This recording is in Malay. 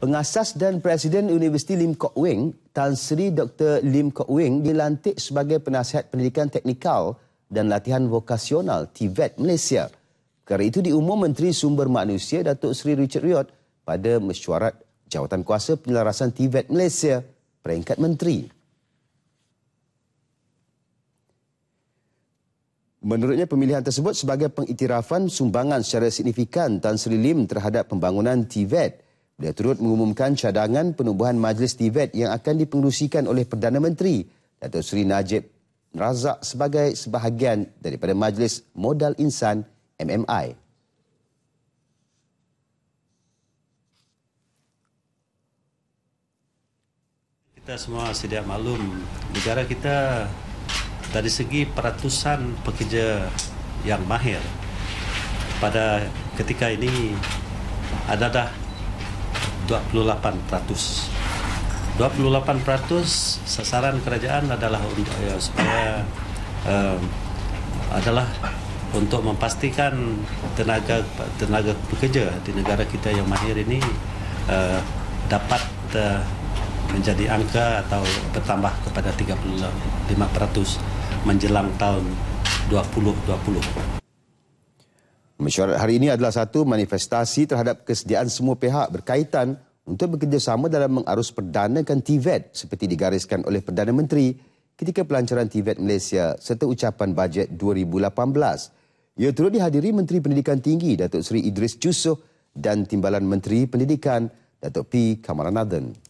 pengasas dan presiden Universiti Lim Kok Wing, Tan Sri Dr. Lim Kok Wing dilantik sebagai penasihat pendidikan teknikal dan latihan vokasional TVET e Malaysia. Perkara itu diumum Menteri Sumber Manusia Datuk Seri Richard Riot pada mesyuarat jawatan kuasa penyelarasan TVET e Malaysia peringkat menteri. Menurutnya pemilihan tersebut sebagai pengiktirafan sumbangan secara signifikan Tan Sri Lim terhadap pembangunan TVET Beliau turut mengumumkan cadangan penubuhan majlis Tibet yang akan dipengerusikan oleh Perdana Menteri Datuk Seri Najib Razak sebagai sebahagian daripada Majlis Modal Insan MMI. Kita semua sedia maklum negara kita dari segi peratusan pekerja yang mahir pada ketika ini ada dah 28%. 28% sasaran kerajaan adalah untuk ya, supaya um, adalah untuk memastikan tenaga tenaga pekerja di negara kita yang mahir ini uh, dapat uh, menjadi angka atau bertambah kepada 35% menjelang tahun 2020. Mesyuarat hari ini adalah satu manifestasi terhadap kesediaan semua pihak berkaitan untuk bekerjasama dalam mengarus perdanakan TVET seperti digariskan oleh Perdana Menteri ketika pelancaran TVET Malaysia serta ucapan bajet 2018. Ia turut dihadiri Menteri Pendidikan Tinggi Datuk Seri Idris Jusoh dan Timbalan Menteri Pendidikan Datuk P. Kamaranadhan.